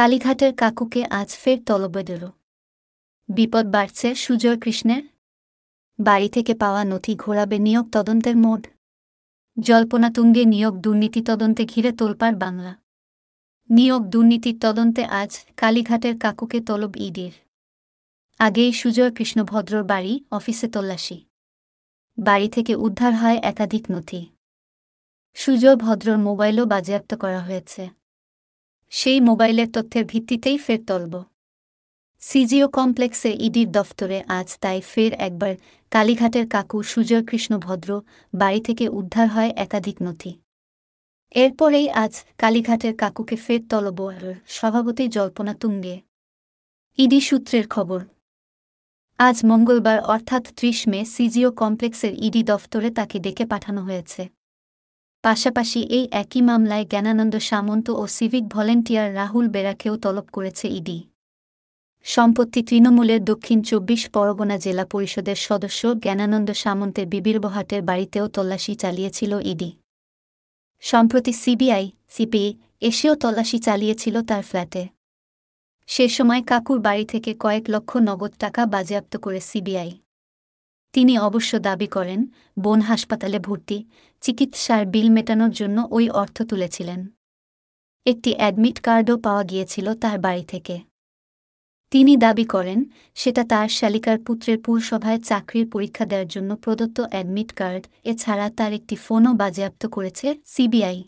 কালীঘাটের কাকুকে আজ ফের তলবে দিল বিপদ বাড়ছে সুজয় কৃষ্ণের বাড়ি থেকে পাওয়া নথি ঘোরাবে নিয়োগ তদন্তের মোড জল্পনা তুঙ্গে নিয়োগ দুর্নীতি তদন্তে ঘিরে তোলপার বাংলা নিয়োগ দুর্নীতির তদন্তে আজ কালীঘাটের কাকুকে তলব ইডির আগেই সুজয় কৃষ্ণভদ্রর বাড়ি অফিসে তল্লাশি বাড়ি থেকে উদ্ধার হয় একাধিক নথি সুজয় ভদ্রর মোবাইলও বাজেয়াপ্ত করা হয়েছে সেই মোবাইলের তথ্যের ভিত্তিতেই ফের তলব সিজিও কমপ্লেক্সে ইডির দফতরে আজ তাই ফের একবার কালীঘাটের কাকু সুজয় কৃষ্ণ ভদ্র বাড়ি থেকে উদ্ধার হয় একাধিক নথি এরপরেই আজ কালীঘাটের কাকুকে ফের তলব সভাপতি জল্পনা তুঙ্গে ইডি সূত্রের খবর আজ মঙ্গলবার অর্থাৎ ত্রিশ মে সিজিও কমপ্লেক্সের ইডি দফতরে তাকে ডেকে পাঠানো হয়েছে পাশাপাশি এই একই মামলায় জ্ঞানানন্দ সামন্ত ও সিভিক ভলেন্টিয়ার রাহুল বেরাকেও তলব করেছে ইডি সম্পত্তি তৃণমূলের দক্ষিণ চব্বিশ পরগনা জেলা পরিষদের সদস্য জ্ঞানানন্দ সামন্তের বিবিরবহাটের বাড়িতেও তল্লাশি চালিয়েছিল ইডি সম্প্রতি সিবিআই সিপিএ এসেও তল্লাশি চালিয়েছিল তার ফ্ল্যাটে সে সময় কাকুর বাড়ি থেকে কয়েক লক্ষ নগদ টাকা বাজেয়াপ্ত করে সিবিআই তিনি অবশ্য দাবি করেন বোন হাসপাতালে ভর্তি চিকিৎসার বিল মেটানোর জন্য ওই অর্থ তুলেছিলেন একটি অ্যাডমিট কার্ডও পাওয়া গিয়েছিল তার বাড়ি থেকে তিনি দাবি করেন সেটা তার শালিকার পুত্রের পুরসভায় চাকরির পরীক্ষা দেওয়ার জন্য প্রদত্ত অ্যাডমিট কার্ড এছাড়া তার একটি ফোনও বাজেয়াপ্ত করেছে সিবিআই